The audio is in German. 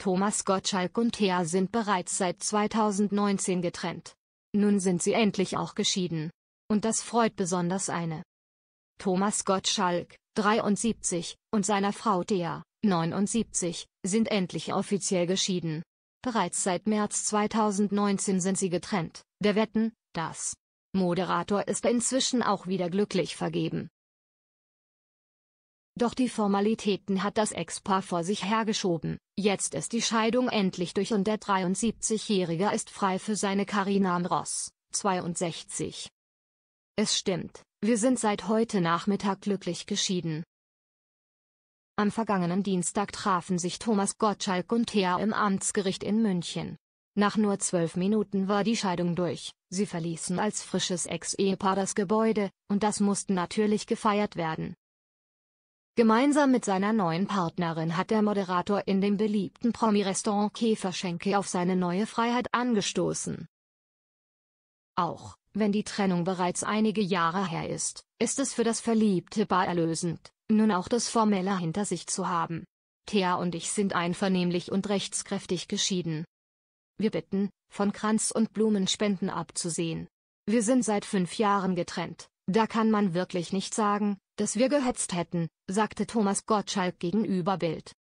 Thomas Gottschalk und Thea sind bereits seit 2019 getrennt. Nun sind sie endlich auch geschieden. Und das freut besonders eine. Thomas Gottschalk, 73, und seiner Frau Thea, 79, sind endlich offiziell geschieden. Bereits seit März 2019 sind sie getrennt. Der Wetten, das Moderator ist inzwischen auch wieder glücklich vergeben. Doch die Formalitäten hat das Ex-Paar vor sich hergeschoben. Jetzt ist die Scheidung endlich durch und der 73-Jährige ist frei für seine Carina Ross, 62. Es stimmt, wir sind seit heute Nachmittag glücklich geschieden. Am vergangenen Dienstag trafen sich Thomas Gottschalk und Thea im Amtsgericht in München. Nach nur zwölf Minuten war die Scheidung durch. Sie verließen als frisches Ex-Ehepaar das Gebäude, und das musste natürlich gefeiert werden. Gemeinsam mit seiner neuen Partnerin hat der Moderator in dem beliebten Promi-Restaurant Käferschenke auf seine neue Freiheit angestoßen. Auch wenn die Trennung bereits einige Jahre her ist, ist es für das verliebte Paar erlösend, nun auch das Formelle hinter sich zu haben. Thea und ich sind einvernehmlich und rechtskräftig geschieden. Wir bitten, von Kranz- und Blumenspenden abzusehen. Wir sind seit fünf Jahren getrennt, da kann man wirklich nicht sagen, dass wir gehetzt hätten, sagte Thomas Gottschalk gegenüber Bild.